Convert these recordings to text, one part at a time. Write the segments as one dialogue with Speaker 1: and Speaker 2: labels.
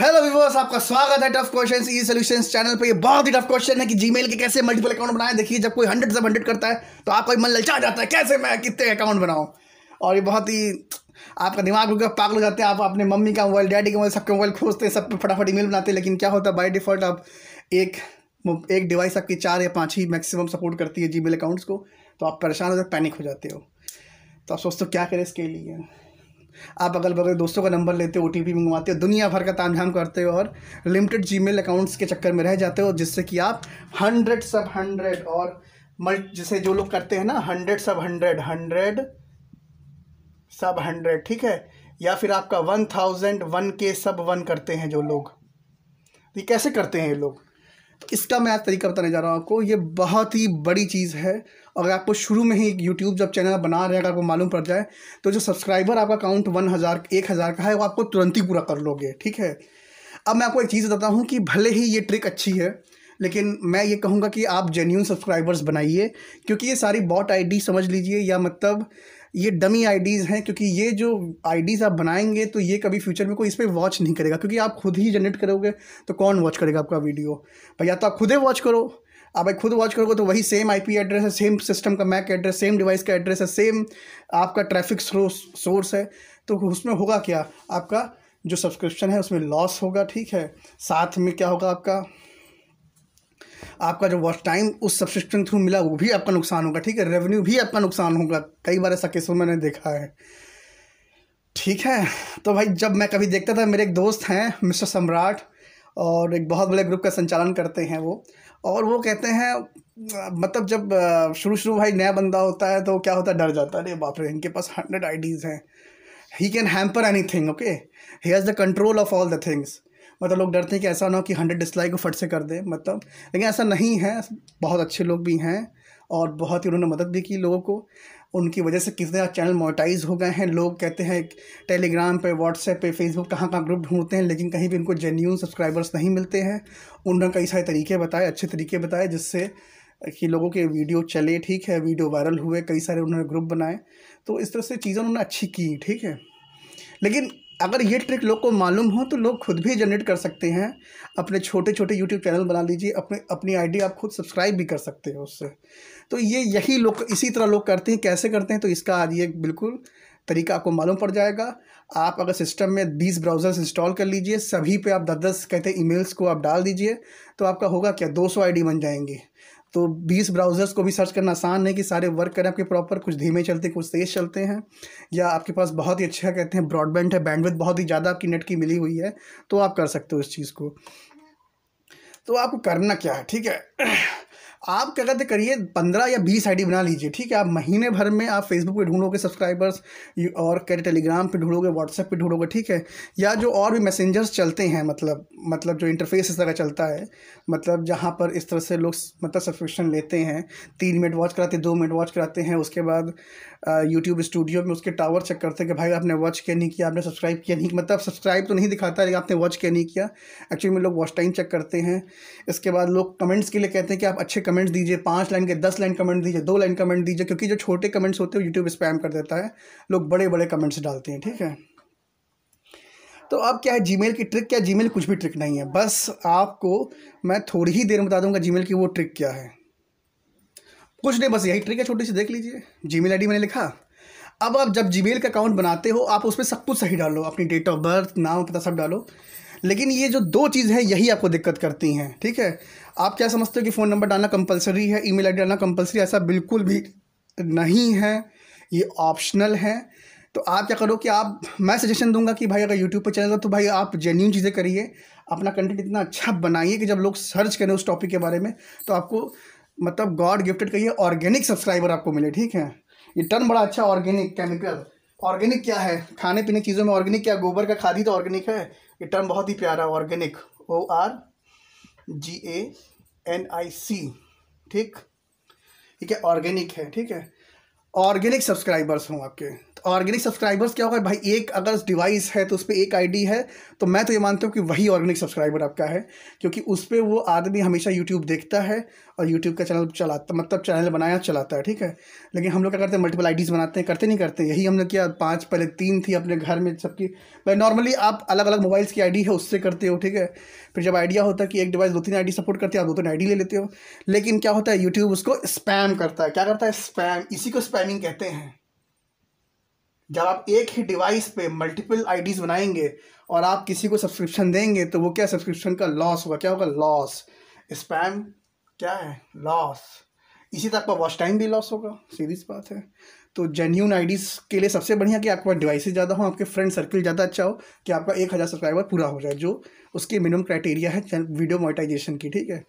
Speaker 1: hello weavers आपका स्वागत है tough question E solution channel पे ये बहुत ही टफ क्वेश्चन है कि जी के कैसे मल्टीपल अकाउंट बनाए देखिए जब कोई हंड्रेड से हंड्रेड करता है तो आपका मन ललचा जाता है कैसे मैं कितने अकाउंट बनाऊं और ये बहुत ही आपका दिमाग होगा पागल हो जाते हैं आप अपने मम्मी का मोबाइल डैडी का मोबाइल सबके मोबाइल खोजते हैं सब पे फटाफट ई बनाते हैं लेकिन क्या होता है बाई डिफ़ॉल्ट आप एक एक डिवाइस आपकी चार या पाँच ही मैक्सिमम सपोर्ट करती है जी अकाउंट्स को तो आप परेशान हो जाते पैनिक हो जाते हो तो आप सोचते हो क्या करें इसके लिए आप अगल बगल दोस्तों का नंबर लेते हो ओ मंगवाते हो दुनिया भर का तामझाम करते हो और लिमिटेड जी अकाउंट्स के चक्कर में रह जाते हो जिससे कि आप हंड्रेड सब हंड्रेड और मल्ट जिसे जो लोग करते हैं ना हंड्रेड सब हंड्रेड हंड्रेड सब हंड्रेड ठीक है या फिर आपका वन थाउजेंड वन के सब वन करते हैं जो लोग ये कैसे करते हैं ये लोग इसका मैं आज तरीका बताने जा रहा हूँ आपको ये बहुत ही बड़ी चीज़ है अगर आपको शुरू में ही यूट्यूब जब चैनल बना रहे हैं अगर आपको मालूम पड़ जाए तो जो सब्सक्राइबर आपका काउंट वन हज़ार एक हज़ार का है वो आपको तुरंत ही पूरा कर लोगे ठीक है अब मैं आपको एक चीज़ बताता हूँ कि भले ही ये ट्रिक अच्छी है लेकिन मैं ये कहूँगा कि आप जेन्यून सब्सक्राइबर्स बनाइए क्योंकि ये सारी बॉट आईडी समझ लीजिए या मतलब ये डमी आईडीज़ हैं क्योंकि ये जो आईडीज़ आप बनाएंगे तो ये कभी फ्यूचर में कोई इस पर वॉच नहीं करेगा क्योंकि आप खुद ही जनरेट करोगे तो कौन वॉच करेगा आपका वीडियो भाई या तो आप खुद ही वॉच करो आप भाई खुद वॉच करोगे तो वही सेम आईपी एड्रेस है सेम सिस्टम का मैक एड्रेस सेम डिवाइस का एड्रेस है सेम आपका ट्रैफिक सोर्स है तो उसमें होगा क्या आपका जो सब्सक्रिप्शन है उसमें लॉस होगा ठीक है साथ में क्या होगा आपका आपका जो वॉच टाइम उस सब्सक्रिप्शन थ्रू मिला वो भी आपका नुकसान होगा ठीक है रेवेन्यू भी आपका नुकसान होगा कई बार ऐसा केसों मैंने देखा है ठीक है तो भाई जब मैं कभी देखता था मेरे एक दोस्त हैं मिस्टर सम्राट और एक बहुत बड़े ग्रुप का संचालन करते हैं वो और वो कहते हैं मतलब जब शुरू शुरू भाई नया बंदा होता है तो क्या होता है डर जाता है अरे बाप रे इनके पास हंड्रेड आईडीज़ हैं he can hamper anything okay he has the control of all the things मतलब लोग डरते हैं कि ऐसा ना हो कि हंड्रेड डिसलाइक को फट से कर दें मतलब लेकिन ऐसा नहीं है बहुत अच्छे लोग भी हैं और बहुत ही उन्होंने मदद भी की लोगों को उनकी वजह से कितने चैनल मोटाइज हो गए हैं लोग कहते हैं टेलीग्राम पे व्हाट्सएप पे फेसबुक कहाँ कहाँ ग्रुप ढूंढते हैं लेकिन कहीं भी उनको जेन्यून सब्सक्राइबर्स नहीं मिलते हैं उन्होंने कई सारे तरीके बताए अच्छे तरीके बताए जिससे कि लोगों के वीडियो चले ठीक है वीडियो वायरल हुए कई सारे उन्होंने ग्रुप बनाए तो इस तरह से चीज़ें उन्होंने अच्छी की ठीक है लेकिन अगर ये ट्रिक लोग को मालूम हो तो लोग खुद भी जनरेट कर सकते हैं अपने छोटे छोटे यूट्यूब चैनल बना लीजिए अपने अपनी आईडी आप खुद सब्सक्राइब भी कर सकते हैं उससे तो ये यही लोग इसी तरह लोग करते हैं कैसे करते हैं तो इसका आज ये बिल्कुल तरीका आपको मालूम पड़ जाएगा आप अगर सिस्टम में बीस ब्राउज़र्स इंस्टॉल कर लीजिए सभी पे आप दस दस कहते हैं ईमेल्स को आप डाल दीजिए तो आपका होगा क्या दो सौ आई बन जाएंगी तो 20 ब्राउज़र्स को भी सर्च करना आसान है कि सारे वर्क करें आपके प्रॉपर कुछ धीमे चलते हैं कुछ तेज़ चलते हैं या आपके पास बहुत ही अच्छा कहते हैं ब्रॉडबैंड है बैंडविथ बहुत ही ज़्यादा आपकी नेट की मिली हुई है तो आप कर सकते हो इस चीज़ को तो आपको करना क्या है ठीक है आप क्या कहते करिए पंद्रह या बीस आईडी बना लीजिए ठीक है आप महीने भर में आप फेसबुक पे ढूंढोगे सब्सक्राइबर्स और क्या टेलीग्राम पे ढूंढोगे व्हाट्सएप पे ढूंढोगे ठीक है या जो और भी मैसेंजर्स चलते हैं मतलब मतलब जो इंटरफेस इस तरह चलता है मतलब जहाँ पर इस तरह से लोग मतलब सब्सक्रिप्शन लेते हैं तीन मिनट वॉच कराते दो मिनट वॉच कराते हैं उसके बाद यूट्यूब स्टूडियो में उसके टावर चेक करते हैं कि भाई आपने वॉच किया नहीं किया आपने सब्सक्राइब किया नहीं मतलब सब्सक्राइब तो नहीं दिखाता लेकिन आपने वॉच किया नहीं किया एक्चुअली में लोग वॉच टाइम चेक करते हैं इसके बाद लोग कमेंट्स के लिए कहते हैं कि आप अच्छे कमेंट्स दीजिए पांच लाइन के दस लाइन कमेंट दीजिए दो लाइन कमेंट दीजिए क्योंकि जो छोटे कमेंट्स होते हैं यूट्यूब स्पैम कर देता है लोग बड़े बड़े कमेंट्स डालते हैं ठीक है तो अब क्या है जीमेल की ट्रिक क्या जीमेल कुछ भी ट्रिक नहीं है बस आपको मैं थोड़ी ही देर में बता दूंगा जीमेल की वो ट्रिक क्या है कुछ नहीं बस यही ट्रिक है छोटी सी देख लीजिए जीमेल आईडी मैंने लिखा अब आप जब जीमेल का अकाउंट बनाते हो आप उसमें सब कुछ सही डालो अपनी डेट ऑफ बर्थ नाम पता सब डालो लेकिन ये जो दो चीज़ है यही आपको दिक्कत करती हैं ठीक है आप क्या समझते हो कि फ़ोन नंबर डालना कंपलसरी है ईमेल आईडी डालना कंपलसरी ऐसा बिल्कुल भी नहीं है ये ऑप्शनल है तो आप क्या करो कि आप मैं सजेशन दूंगा कि भाई अगर यूट्यूब पर चैनल हो तो भाई आप जेन्यून चीज़ें करिए अपना कंटेंट इतना अच्छा बनाइए कि जब लोग सर्च करें उस टॉपिक के बारे में तो आपको मतलब गॉड गिफ्टेड कहिए ऑर्गेनिक सब्सक्राइबर आपको मिले ठीक है ये टर्न बड़ा अच्छा ऑर्गेनिक केमिकल ऑर्गेनिक क्या है खाने पीने की चीज़ों में ऑर्गेनिक क्या गोबर का खादी तो ऑर्गेनिक है ये टर्म बहुत ही प्यारा organic O R G A N I C ठीक ठीक है ऑर्गेनिक है ठीक है ऑर्गेनिक सब्सक्राइबर्स हों आपके ऑर्गेनिक सब्सक्राइबर्स क्या होगा भाई एक अगर डिवाइस है तो उस पर एक आईडी है तो मैं तो ये मानता हूँ कि वही ऑर्गेनिक सब्सक्राइबर आपका है क्योंकि उस पर वो आदमी हमेशा यूट्यूब देखता है और यूट्यूब का चैनल चलाता मतलब चैनल बनाया चलाता है ठीक है लेकिन हम लोग क्या करते हैं मल्टीपल आईडीज़ बनाते हैं करते नहीं करते यही हमने किया पाँच पहले तीन थी अपने घर में सबकी भाई नॉर्मली आप अलग अलग मोबाइल्स की आई है उससे करते हो ठीक है फिर जब आइडिया होता है कि एक डिवाइस दो तीन आई सपोर्ट करती है आप दो तीन आई ले लेते हो लेकिन क्या होता है यूट्यूब उसको स्पैम करता है क्या करता है स्पैम इसी को स्पैमिंग कहते हैं जब आप एक ही डिवाइस पे मल्टीपल आईडीज बनाएंगे और आप किसी को सब्सक्रिप्शन देंगे तो वो क्या सब्सक्रिप्शन का लॉस होगा क्या होगा लॉस स्पैम क्या है लॉस इसी तरह आपका वॉच टाइम भी लॉस होगा सीधी सी बात है तो जेन्यून आईडीज़ के लिए सबसे बढ़िया कि आपके पास डिवाइस ज़्यादा हो आपके फ्रेंड सर्कल ज़्यादा अच्छा हो कि आपका एक हज़ार सब्सक्राइबर पूरा हो जाए जो उसकी मिनिमम क्राइटेरिया है वीडियो मोटाइजेशन की ठीक है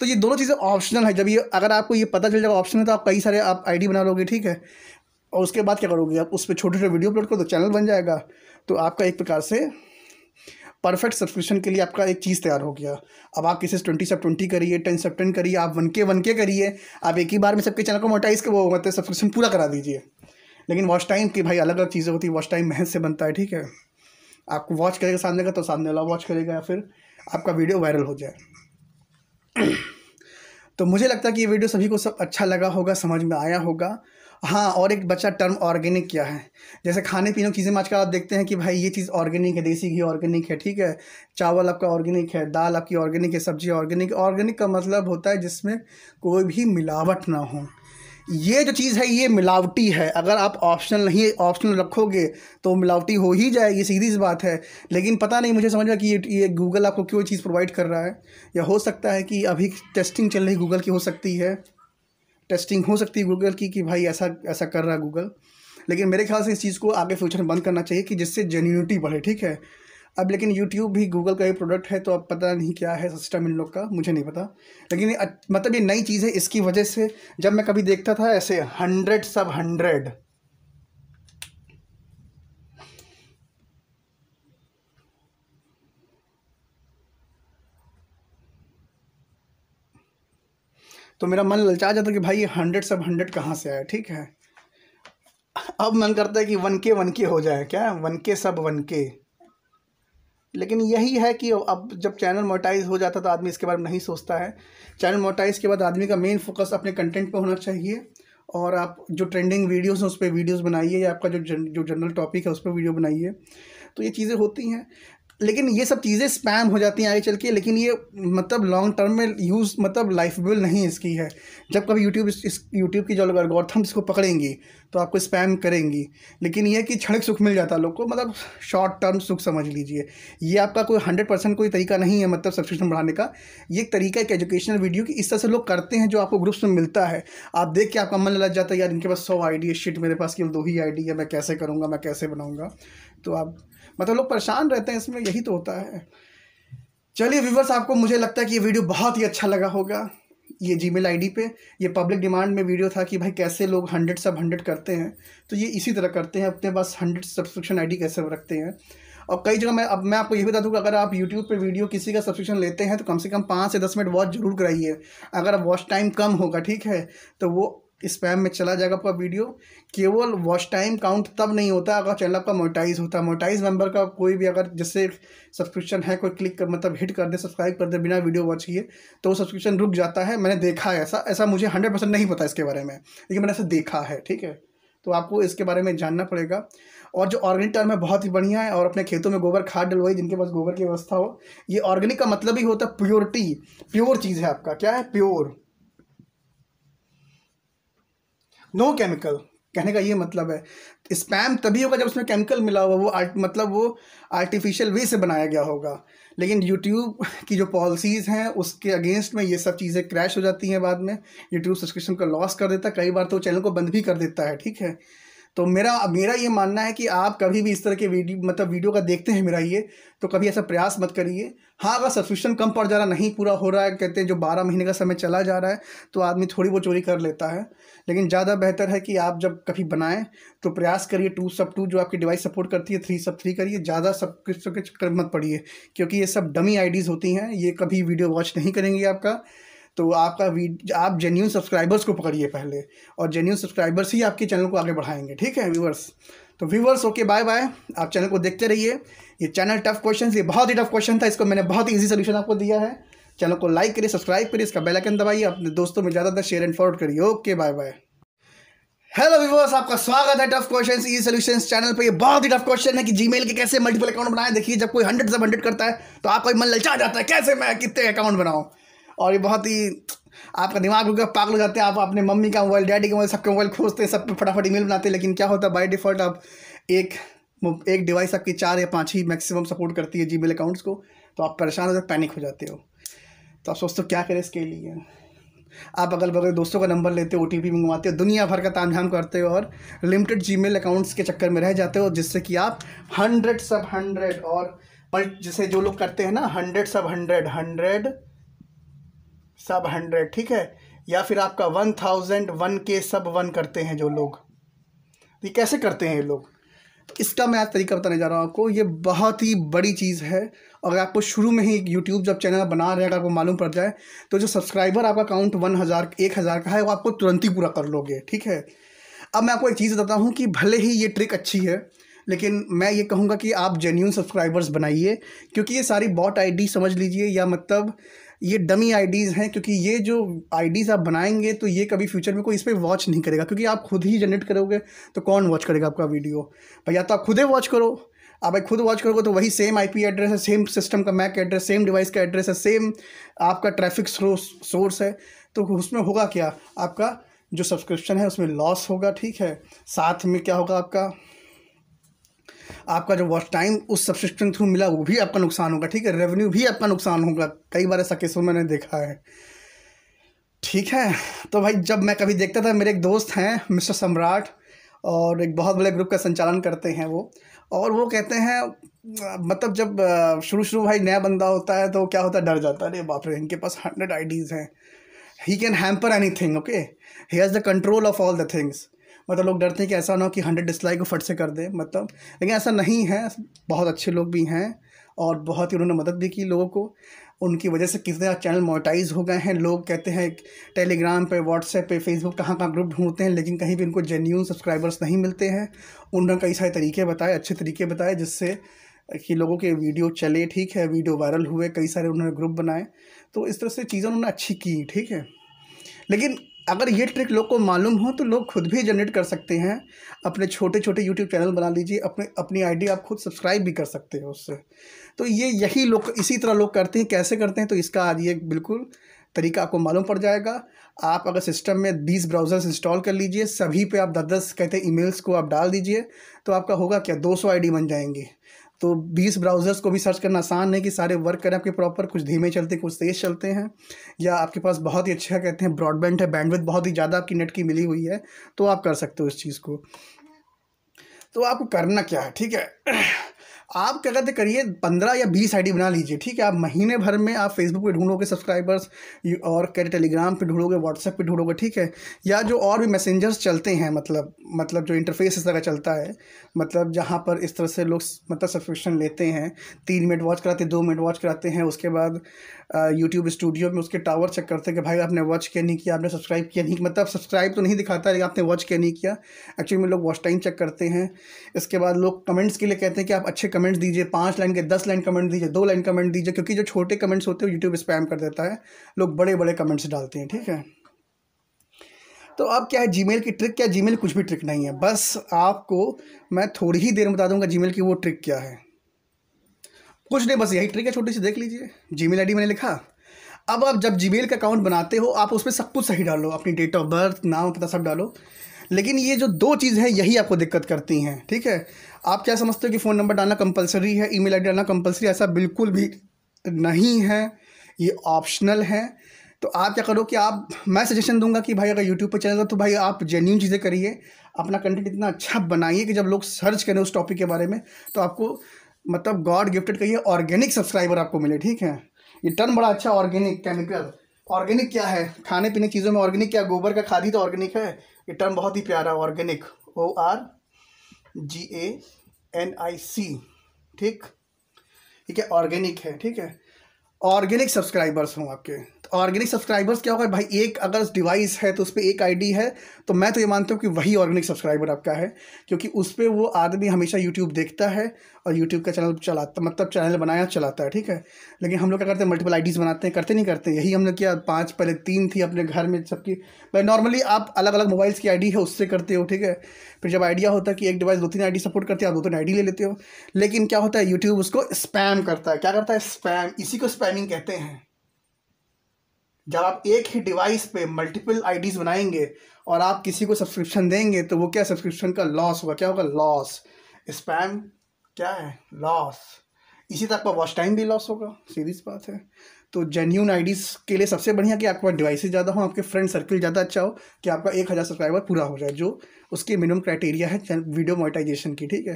Speaker 1: तो ये दोनों चीज़ें ऑप्शनल है जब ये अगर आपको ये पता चल जाएगा ऑप्शन है तो आप कई सारे आप आईडी बना लोगे ठीक है और उसके बाद क्या करोगे आप उस पर छोटे छोटे वीडियो अपलोड करो तो चैनल बन जाएगा तो आपका एक प्रकार से परफेक्ट सब्सक्रिप्शन के लिए आपका एक चीज़ तैयार हो गया अब आप किसी ट्वेंटी सब ट्वेंटी करिए टेन सब टेन करिए आप वन के वन के करिए आप एक ही बार में सबके चैनल को मोटाइज के वो होते सब्सक्रिप्शन पूरा करा दीजिए लेकिन वॉच टाइम की भाई अलग अलग चीज़ें होती है वॉच टाइम मेहनत से बनता है ठीक है आपको वॉच करेगा सामने का तो सामने वाला वॉच करेगा या फिर आपका वीडियो वायरल हो जाए तो मुझे लगता है कि ये वीडियो सभी को सब अच्छा लगा होगा समझ में आया होगा हाँ और एक बच्चा टर्म ऑर्गेनिक क्या है जैसे खाने पीने की चीज़ें में आजकल आप देखते हैं कि भाई ये चीज़ ऑर्गेनिक है देसी घी ऑर्गेनिक है ठीक है चावल आपका ऑर्गेनिक है दाल आपकी ऑर्गेनिक है सब्जी ऑर्गेनिक ऑर्गेनिक का मतलब होता है जिसमें कोई भी मिलावट ना हो ये जो चीज़ है ये मिलावटी है अगर आप ऑप्शनल नहीं ऑप्शनल रखोगे तो मिलावटी हो ही जाएगी सीधी सी बात है लेकिन पता नहीं मुझे समझ में कि ये ये गूगल आपको क्यों चीज़ प्रोवाइड कर रहा है या हो सकता है कि अभी टेस्टिंग चल रही गूगल की हो सकती है टेस्टिंग हो सकती है गूगल की कि भाई ऐसा ऐसा कर रहा है गूगल लेकिन मेरे ख्याल से इस चीज़ को आगे फ्यूचर में बंद करना चाहिए कि जिससे जेन्यूनिटी बढ़े ठीक है अब लेकिन यूट्यूब भी गूगल का ही प्रोडक्ट है तो अब पता नहीं क्या है सिस्टम इन लोग का मुझे नहीं पता लेकिन मतलब ये नई चीज़ है इसकी वजह से जब मैं कभी देखता था ऐसे हंड्रेड सब हंड्रेड तो मेरा मन ललचा जाता कि भाई ये हंड्रेड सब हंड्रेड कहाँ से आया ठीक है अब मन करता है कि वन के वन के हो जाए क्या वन के सब वन के लेकिन यही है कि अब जब चैनल मोटाइज हो जाता तो आदमी इसके बारे में नहीं सोचता है चैनल मोटाइज के बाद आदमी का मेन फोकस अपने कंटेंट पे होना चाहिए और आप जो ट्रेंडिंग वीडियोस हैं उस पर वीडियोज़ बनाइए या आपका जो जन, जो जनरल टॉपिक है उस पर वीडियो बनाइए तो ये चीज़ें होती हैं लेकिन ये सब चीज़ें स्पैम हो जाती हैं आगे चल के लेकिन ये मतलब लॉन्ग टर्म में यूज़ मतलब लाइफेबल नहीं इसकी है जब कभी यूट्यूब इस, यूट्यूब की जो लोग अलगोर्थम इसको पकड़ेंगी तो आपको स्पैम करेंगी लेकिन ये कि क्षण सुख मिल जाता है लोग को मतलब शॉर्ट टर्म सुख समझ लीजिए ये आपका कोई हंड्रेड परसेंट कोई तरीका नहीं है मतलब सब्सक्रिप्शन बढ़ाने का ये एक तरीका एक एजुकेशनल वीडियो की इस तरह से लोग करते हैं जो आपको ग्रुप्स में मिलता है आप देख के आपका मन लग जाता है यार इनके पास सौ आई डी मेरे पास केवल दो ही आई डी है मैं कैसे करूँगा मैं कैसे बनाऊँगा तो आप मतलब लोग परेशान रहते हैं इसमें यही तो होता है चलिए व्यूवर्स आपको मुझे लगता है कि ये वीडियो बहुत ही अच्छा लगा होगा ये जी मेल आई पे ये पब्लिक डिमांड में वीडियो था कि भाई कैसे लोग हंड्रेड सब हंड्रेड करते हैं तो ये इसी तरह करते हैं अपने पास हंड्रेड सब्सक्रिप्शन डी कैसे रखते हैं और कई जगह मैं अब मैं आपको ये बता दूँ कि अगर आप यूट्यूब पर वीडियो किसी का सब्सक्रिप्शन लेते हैं तो कम से कम पाँच से दस मिनट वॉच जरूर कराइए अगर वॉच टाइम कम होगा ठीक है तो वो स्पैम में चला जाएगा आपका वीडियो केवल वॉच टाइम काउंट तब नहीं होता अगर चैनल आपका मोटाइज होता है मोटाइज मेंबर का कोई भी अगर जैसे सब्सक्रिप्शन है कोई क्लिक कर मतलब हिट कर दे सब्सक्राइब कर दे बिना वीडियो वॉच किए तो वो सब्सक्रिप्शन रुक जाता है मैंने देखा है ऐसा ऐसा मुझे हंड्रेड परसेंट नहीं पता इसके बारे में लेकिन मैंने ऐसा देखा है ठीक है तो आपको इसके बारे में जानना पड़ेगा और जो ऑर्गेनिक टर्म है बहुत ही बढ़िया है और अपने खेतों में गोबर खाद डलवाई जिनके पास गोबर की व्यवस्था हो ये ऑर्गेनिक का मतलब ही होता है प्योरिटी प्योर चीज़ है आपका क्या है प्योर नो केमिकल कहने का ये मतलब है स्पैम तभी होगा जब उसमें केमिकल मिला होगा वो आर्ट मतलब वो आर्टिफिशियल वे से बनाया गया होगा लेकिन यूट्यूब की जो पॉलिसीज़ हैं उसके अगेंस्ट में ये सब चीज़ें क्रैश हो जाती हैं बाद में यूट्यूब सब्सक्रिप्शन का लॉस कर देता है कई बार तो चैनल को बंद भी कर देता है ठीक है तो मेरा मेरा ये मानना है कि आप कभी भी इस तरह के वीडियो मतलब वीडियो का देखते हैं मेरा ये तो कभी ऐसा प्रयास मत करिए हाँ अगर सब्सक्रिप्शन कम पड़ जा रहा नहीं पूरा हो रहा है कहते हैं जो बारह महीने का समय चला जा रहा है तो आदमी थोड़ी वो चोरी कर लेता है लेकिन ज़्यादा बेहतर है कि आप जब कभी बनाएं तो प्रयास करिए टू सब टू जो आपकी डिवाइस सपोर्ट करती है थ्री सब थ्री करिए ज़्यादा सब के चक्कर मत पड़िए क्योंकि ये सब डमी आईडीज़ होती हैं ये कभी वीडियो वॉच नहीं करेंगी आपका तो आपका आप जेन्यून सब्सक्राइबर्स को पकड़िए पहले और जेन्यून सब्सक्राइबर्स ही आपके चैनल को आगे बढ़ाएंगे ठीक है व्यूवर्स तो व्यूवर्स ओके बाय बाय आप चैनल को देखते रहिए ये चैनल टफ क्वेश्चन ये बहुत ही टफ क्वेश्चन था इसको मैंने बहुत ही ईजी सोल्यूशन आपको दिया है चैनल को लाइक करिए सब्सक्राइब करिए इसका बेलाइकन दबाइए अपने दोस्तों में ज़्यादा शेयर एंड फॉरवर्ड करिए okay bye bye hello viewers आपका स्वागत है tough questions E solutions channel पे ये बहुत ही टफ क्वेश्चन है कि जीमेल के कैसे मल्टीपल अकाउंट बनाए देखिए जब कोई हंड्रेड से हंड्रेड करता है तो आपका मन ललचा जाता है कैसे मैं कितने अकाउंट बनाऊँ और ये बहुत ही आपका दिमाग रुका पागल हो जाते हैं आप अपने मम्मी का मोबाइल डैडी का मोबाइल सबके मोबाइल खोजते हैं सब पे फटाफट ईमेल बनाते हैं लेकिन क्या होता है बाई डिफ़ॉल्ट आप एक एक डिवाइस आपकी चार या पाँच ही मैक्सिमम सपोर्ट करती है जी मेल अकाउंट्स को तो आप परेशान हो जाते पैनिक हो जाते हो तो आप सोचते हो क्या करें इसके लिए आप अगल बगल दोस्तों का नंबर लेते हो ओ टी मंगवाते हो दुनिया भर का तामझाम करते हो और लिमिटेड मेल अकाउंट्स के चक्कर में रह जाते हो जिससे कि आप हंड्रेड सब हंड्रेड और जैसे जो लोग करते हैं ना हंड्रेड सब हंड्रेड हंड्रेड सब हंड्रेड ठीक है या फिर आपका वन थाउजेंड वन के सब वन करते हैं जो लोग ये कैसे करते हैं ये लोग इसका मैं आज तरीका बताने जा रहा हूँ आपको ये बहुत ही बड़ी चीज़ है अगर आपको शुरू में ही यूट्यूब जब चैनल बना रहे अगर आपको मालूम पड़ जाए तो जो सब्सक्राइबर आपका अकाउंट वन हज़ार एक हज़ार का है वो आपको तुरंत ही पूरा कर लोगे ठीक है अब मैं आपको एक चीज़ बताता हूँ कि भले ही ये ट्रिक अच्छी है लेकिन मैं ये कहूँगा कि आप जेन्यून सब्सक्राइबर्स बनाइए क्योंकि ये सारी बॉट आईडी समझ लीजिए या मतलब ये डमी आईडीज़ हैं क्योंकि ये जो आईडीज़ आप बनाएंगे तो ये कभी फ्यूचर में कोई इस पर वॉच नहीं करेगा क्योंकि आप खुद ही जनरेट करोगे तो कौन वॉच करेगा आपका वीडियो भाई या तो आप खुद ही वॉच करो आप भाई खुद वॉच करोगे तो वही सेम आईपी एड्रेस है सेम सिस्टम का मैक एड्रेस सेम डिवाइस का एड्रेस है सेम आपका ट्रैफिक सोर्स है तो उसमें होगा क्या आपका जो सब्सक्रिप्शन है उसमें लॉस होगा ठीक है साथ में क्या होगा आपका आपका जो वॉच टाइम उस सब्सक्रिप्शन थ्रू मिला वो भी आपका नुकसान होगा ठीक है रेवेन्यू भी आपका नुकसान होगा कई बार ऐसा केसों मैंने देखा है ठीक है तो भाई जब मैं कभी देखता था मेरे एक दोस्त हैं मिस्टर सम्राट और एक बहुत बड़े ग्रुप का संचालन करते हैं वो और वो कहते हैं मतलब जब शुरू शुरू भाई नया बंदा होता है तो क्या होता है डर जाता है अरे बाप रे इनके पास हंड्रेड आईडीज़ हैं he can hamper anything okay he has the control of all the things मतलब लोग डरते हैं कि ऐसा ना हो कि हंड्रेड डिसलाइक को फट से कर दें मतलब लेकिन ऐसा नहीं है बहुत अच्छे लोग भी हैं और बहुत ही उन्होंने मदद भी की लोगों को उनकी वजह से कितने चैनल मोटाइज हो गए हैं लोग कहते हैं टेलीग्राम पे व्हाट्सएप पे फेसबुक कहाँ कहाँ ग्रुप ढूंढते हैं लेकिन कहीं भी उनको जेन्यून सब्सक्राइबर्स नहीं मिलते हैं उन्होंने कई सारे तरीके बताए अच्छे तरीके बताए जिससे कि लोगों के वीडियो चले ठीक है वीडियो वायरल हुए कई सारे उन्होंने ग्रुप बनाए तो इस तरह से चीज़ें उन्होंने अच्छी की ठीक है लेकिन अगर ये ट्रिक लोग को मालूम हो तो लोग खुद भी जनरेट कर सकते हैं अपने छोटे छोटे यूट्यूब चैनल बना लीजिए अपने अपनी आईडी आप खुद सब्सक्राइब भी कर सकते हो उससे तो ये यही लोग इसी तरह लोग करते हैं कैसे करते हैं तो इसका आज ये बिल्कुल तरीका आपको मालूम पड़ जाएगा आप अगर सिस्टम में बीस ब्राउज़र्स इंस्टॉल कर लीजिए सभी पे आप दस दस कहते हैं ईमेल्स को आप डाल दीजिए तो आपका होगा क्या दो सौ आई बन जाएंगी तो 20 ब्राउज़र्स को भी सर्च करना आसान है कि सारे वर्क करें आपके प्रॉपर कुछ धीमे चलते कुछ तेज़ चलते हैं या आपके पास बहुत ही अच्छा कहते हैं ब्रॉडबैंड है बैंडविथ बहुत ही ज़्यादा आपकी नेट की मिली हुई है तो आप कर सकते हो इस चीज़ को तो आपको करना क्या है ठीक है आप क्या कहते करिए पंद्रह या बीस आईडी बना लीजिए ठीक है आप महीने भर में आप फेसबुक पे ढूंढोगे सब्सक्राइबर्स और कहते टेलीग्राम पे ढूंढोगे व्हाट्सएप पे ढूंढोगे ठीक है या जो और भी मैसेंजर्स चलते हैं मतलब मतलब जो इंटरफेस इस तरह चलता है मतलब जहाँ पर इस तरह से लोग मतलब सब्सक्रिप्शन लेते हैं तीन मिनट वॉच कराते दो मिनट वॉच कराते हैं उसके बाद यूट्यूब स्टूडियो में उसके टावर चेक करते कि भाई आपने वॉच क्या नहीं किया आपने सब्सक्राइब किया नहीं मतलब सब्सक्राइब तो नहीं दिखाता लेकिन आपने वॉच क्या नहीं किया एक्चुअली में लोग वॉच टाइम चेक करते हैं इसके बाद लोग कमेंट्स के लिए कहते हैं कि आप अच्छे कमेंट्स दीजिए पाँच लाइन के दस लाइन कमेंट दीजिए दो लाइन कमेंट दीजिए क्योंकि जो छोटे कमेंट्स होते हैं यूट्यूब स्पैम कर देता है लोग बड़े बड़े कमेंट्स डालते हैं ठीक है तो अब क्या है जीमेल की ट्रिक क्या जीमेल कुछ भी ट्रिक नहीं है बस आपको मैं थोड़ी ही देर में बता दूंगा जीमेल की वो ट्रिक क्या है कुछ नहीं बस यही ट्रिक है छोटी सी देख लीजिए जी मेल मैंने लिखा अब आप जब जी का अकाउंट बनाते हो आप उसमें सब कुछ सही डालो अपनी डेट ऑफ बर्थ नाम पता सब डालो लेकिन ये जो दो चीज़ है यही आपको दिक्कत करती हैं ठीक है आप क्या समझते हो कि फ़ोन नंबर डालना कंपलसरी है ईमेल आईडी डालना कंपलसरी ऐसा बिल्कुल भी नहीं है ये ऑप्शनल है तो आप क्या करो कि आप मैं सजेशन दूंगा कि भाई अगर यूट्यूब पर चैनल हो तो भाई आप जेन्यून चीज़ें करिए अपना कंटेंट इतना अच्छा बनाइए कि जब लोग सर्च करें उस टॉपिक के बारे में तो आपको मतलब गॉड गिफ्टेड कहिए ऑर्गेनिक सब्सक्राइबर आपको मिले ठीक है ये टर्न बड़ा अच्छा ऑर्गेनिक केमिकल ऑर्गेनिक क्या है खाने पीने चीज़ों में ऑर्गेनिक क्या गोबर का खादी तो ऑर्गेनिक है ये टर्न बहुत ही प्यारा organic O R G A N I C ठीक ठीक है ऑर्गेनिक है ठीक है ऑर्गेनिक सब्सक्राइबर्स हों आपके ऑर्गेनिक सब्सक्राइबर्स क्या होगा भाई एक अगर डिवाइस है तो उस पर एक आईडी है तो मैं तो ये मानता हूँ कि वही ऑर्गेनिक सब्सक्राइबर आपका है क्योंकि उस पर वो आदमी हमेशा यूट्यूब देखता है और यूट्यूब का चैनल चलाता मतलब चैनल बनाया चलाता है ठीक है लेकिन हम लोग क्या करते हैं मल्टीपल आईडीज़ बनाते हैं करते नहीं करते यही हम लोग किया पाँच पहले तीन थी अपने घर में सबकी भाई नॉर्मली आप अलग अलग मोबाइल्स की आई है उससे करते हो ठीक है फिर जब आइडिया होता है कि एक डिवाइस दो तीन आई सपोर्ट करती है आप दो तीन आई ले लेते हो लेकिन क्या होता है यूट्यूब उसको स्पैम करता है क्या करता है स्पैम इसी को स्पैमिंग कहते हैं जब आप एक ही डिवाइस पे मल्टीपल आईडीज बनाएंगे और आप किसी को सब्सक्रिप्शन देंगे तो वो क्या सब्सक्रिप्शन का लॉस होगा क्या होगा लॉस स्पैम क्या है लॉस इसी तरह आपका वॉच टाइम भी लॉस होगा सीधी बात है तो जेन्यून आईडीज के लिए सबसे बढ़िया कि आपके पास डिवाइस ज़्यादा हो आपके फ्रेंड सर्किल ज़्यादा अच्छा हो कि आपका एक हज़ार सब्सक्राइबर पूरा हो जाए जो उसके मिनिमम क्राइटेरिया है वीडियो मोटाइजेशन की ठीक है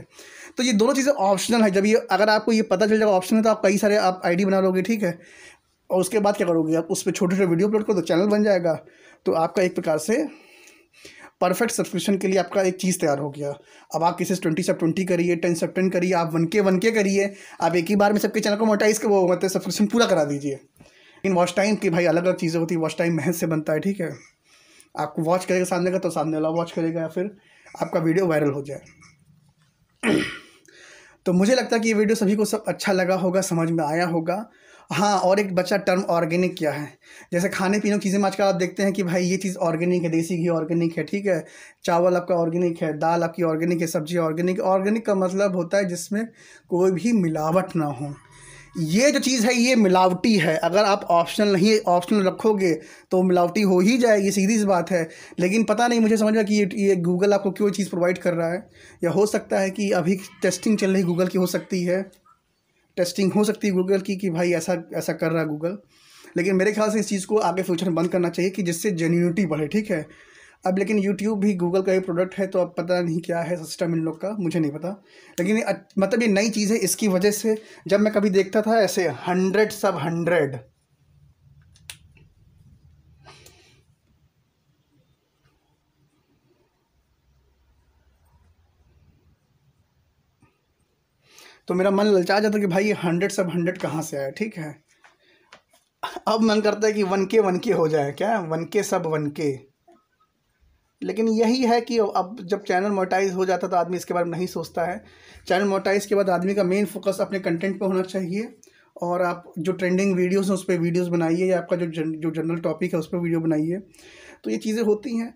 Speaker 1: तो ये दोनों चीज़ें ऑप्शनल है जब ये अगर आपको ये पता चल जाएगा ऑप्शन है तो आप कई सारे आप आईडी बना लोगे ठीक है और उसके बाद क्या करोगे आप उस पर छोटे छोटे वीडियो अपलोड करो तो चैनल बन जाएगा तो आपका एक प्रकार से परफेक्ट सब्सक्रिप्शन के लिए आपका एक चीज़ तैयार हो गया अब आप किसी से ट्वेंटी सब ट्वेंटी करिए टेन सब टेन करिए आप वन के वन के करिए आप एक ही बार में सबके चैनल को मोटाइज के वो मतलब सब्सक्रिप्शन पूरा करा दीजिए लेकिन वॉच टाइम की भाई अलग अलग चीज़ें होती है वॉच टाइम मेहनत से बनता है ठीक है आपको वॉच करेगा सामने का तो सामने वाला वॉच करेगा या फिर आपका वीडियो वायरल हो जाए तो मुझे लगता है कि ये वीडियो सभी को सब अच्छा लगा होगा समझ में आया होगा हाँ और एक बच्चा टर्म ऑर्गेनिक क्या है जैसे खाने पीने की चीज़ें में आजकल आप देखते हैं कि भाई ये चीज़ ऑर्गेनिक है देसी घी ऑर्गेनिक है ठीक है चावल आपका ऑर्गेनिक है दाल आपकी ऑर्गेनिक है सब्जी ऑर्गेनिक ऑर्गेनिक का मतलब होता है जिसमें कोई भी मिलावट ना हो ये जो चीज़ है ये मिलावटी है अगर आप ऑप्शनल नहीं ऑप्शनल रखोगे तो मिलावटी हो ही जाए ये सीधी सी बात है लेकिन पता नहीं मुझे समझ में कि ये ये गूगल आपको क्यों चीज़ प्रोवाइड कर रहा है या हो सकता है कि अभी टेस्टिंग चल रही गूगल की हो सकती है टेस्टिंग हो सकती है गूगल की कि भाई ऐसा ऐसा कर रहा है गूगल लेकिन मेरे ख्याल से इस चीज़ को आगे फ्यूचर में बंद करना चाहिए कि जिससे जेन्यूनिटी बढ़े ठीक है अब लेकिन यूट्यूब भी गूगल का ही प्रोडक्ट है तो अब पता नहीं क्या है सिस्टम इन लोग का मुझे नहीं पता लेकिन मतलब ये नई चीज़ है इसकी वजह से जब मैं कभी देखता था ऐसे हंड्रेड सब हंड्रेड तो मेरा मन ललचा जाता कि भाई हंड्रेड सब हंड्रेड कहाँ से आया ठीक है अब मन करता है कि वन के वन के हो जाए क्या वन के सब वन के लेकिन यही है कि अब जब चैनल मोटाइज हो जाता तो आदमी इसके बारे में नहीं सोचता है चैनल मोटाइज के बाद आदमी का मेन फोकस अपने कंटेंट पर होना चाहिए और आप जो ट्रेंडिंग वीडियोस हैं उस पर वीडियोस बनाइए या आपका जो जन, जो जनरल टॉपिक है उस पर वीडियो बनाइए तो ये चीज़ें होती हैं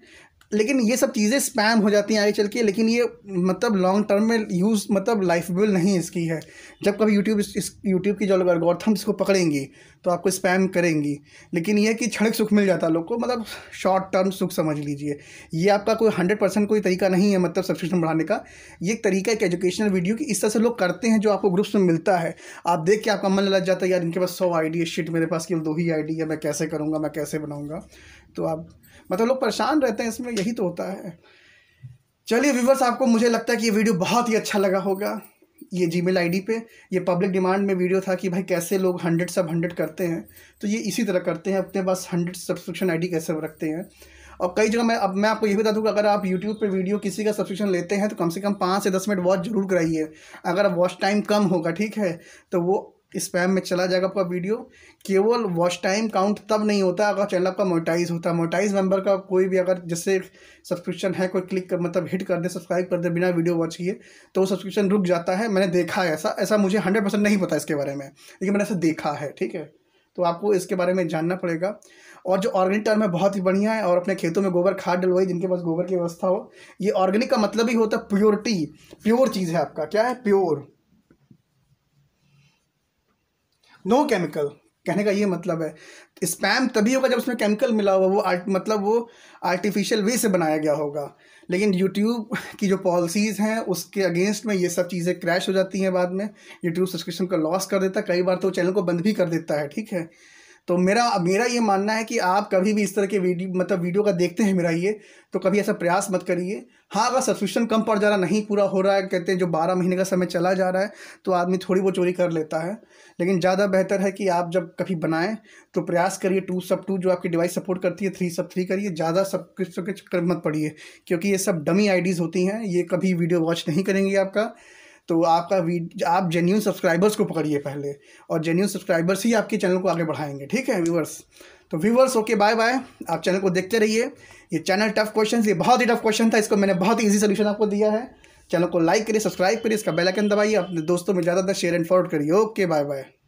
Speaker 1: लेकिन ये सब चीज़ें स्पैम हो जाती हैं आगे चल के लेकिन ये मतलब लॉन्ग टर्म में यूज़ मतलब लाइफेबल नहीं इसकी है जब कभी यूट्यूब इस, यूट्यूब की जो लोग एल्गोर्थम इसको पकड़ेंगी तो आपको स्पैम करेंगी लेकिन ये कि छड़क सुख मिल जाता है लोग को मतलब शॉर्ट टर्म सुख समझ लीजिए ये आपका कोई हंड्रेड परसेंट कोई तरीका नहीं है मतलब सब्सक्रिप्शन बढ़ाने का ये एक तरीका एक एजुकेशनल वीडियो की इस तरह से लोग करते हैं जो आपको ग्रुप्स में मिलता है आप देख के आपका मन लग जाता है यार इनके पास सौ आई डी मेरे पास केवल दो ही आई डी है मैं कैसे करूँगा मैं कैसे बनाऊँगा तो आप मतलब लोग परेशान रहते हैं इसमें यही तो होता है चलिए व्यूवर्स आपको मुझे लगता है कि ये वीडियो बहुत ही अच्छा लगा होगा ये जी मेल आई पे ये पब्लिक डिमांड में वीडियो था कि भाई कैसे लोग हंड्रेड सब हंड्रेड करते हैं तो ये इसी तरह करते हैं अपने पास हंड्रेड सब्सक्रिप्शन आईडी कैसे रखते हैं और कई जगह मैं अब मैं आपको ये बता दूँ कि अगर आप यूट्यूब पर वीडियो किसी का सब्सक्रिप्शन लेते हैं तो कम से कम पाँच से दस मिनट वॉच जरूर कराइए अगर वॉच टाइम कम होगा ठीक है तो वो स्पैम में चला जाएगा आपका वीडियो केवल वॉच टाइम काउंट तब नहीं होता अगर चैनल आपका मोटाइज होता है मोटाइज मेंबर का कोई भी अगर जैसे सब्सक्रिप्शन है कोई क्लिक कर मतलब हिट कर दे सब्सक्राइब कर दे बिना वीडियो वॉच किए तो वो सब्सक्रिप्शन रुक जाता है मैंने देखा है ऐसा ऐसा मुझे हंड्रेड परसेंट नहीं पता इसके बारे में लेकिन मैंने ऐसा देखा है ठीक है तो आपको इसके बारे में जानना पड़ेगा और जो ऑर्गेनिक टर्म है बहुत ही बढ़िया है और अपने खेतों में गोबर खाद डलवाई जिनके पास गोबर की व्यवस्था हो ये ऑर्गेनिक का मतलब ही होता है प्योरिटी प्योर चीज़ है आपका क्या है प्योर नो केमिकल कहने का ये मतलब है स्पैम तभी होगा जब उसमें केमिकल मिला होगा वो आर्ट मतलब वो आर्टिफिशियल वे से बनाया गया होगा लेकिन यूट्यूब की जो पॉलिसीज़ हैं उसके अगेंस्ट में ये सब चीज़ें क्रैश हो जाती हैं बाद में यूट्यूब सब्सक्रिप्शन का लॉस कर देता है कई बार तो चैनल को बंद भी कर देता है ठीक है तो मेरा मेरा ये मानना है कि आप कभी भी इस तरह के वीडियो मतलब वीडियो का देखते हैं मेरा ये तो कभी ऐसा प्रयास मत करिए हाँ अगर सब्सक्रिप्शन कम पड़ जा रहा नहीं पूरा हो रहा है कहते हैं जो बारह महीने का समय चला जा रहा है तो आदमी थोड़ी बहुत चोरी कर लेता है लेकिन ज़्यादा बेहतर है कि आप जब कभी बनाएं तो प्रयास करिए टू सब टू जो आपकी डिवाइस सपोर्ट करती है थ्री सब थ्री करिए ज़्यादा सब्सक्रिप्शन के तो चक्कर मत पड़िए क्योंकि ये सब डमी आईडीज़ होती हैं ये कभी वीडियो वॉच नहीं करेंगे आपका तो आपका आप जेन्यून सब्सक्राइबर्स को पकड़िए पहले और जेन्यून सब्सक्राइबर्स ही आपके चैनल को आगे बढ़ाएंगे ठीक है व्यूवर्स तो व्यूवर्स ओके बाय बाय आप चैनल को देखते रहिए ये चैनल टफ क्वेश्चन ये बहुत ही टफ क्वेश्चन था इसको मैंने बहुत ही ईजी सोल्यूशन आपको दिया है चैनल को लाइक करिए सब्सक्राइब करिए इसका बेलाइकन दबाइए अपने दोस्तों में ज़्यादा शेयर एंड फॉरवर्ड करिए ओके बाय बाय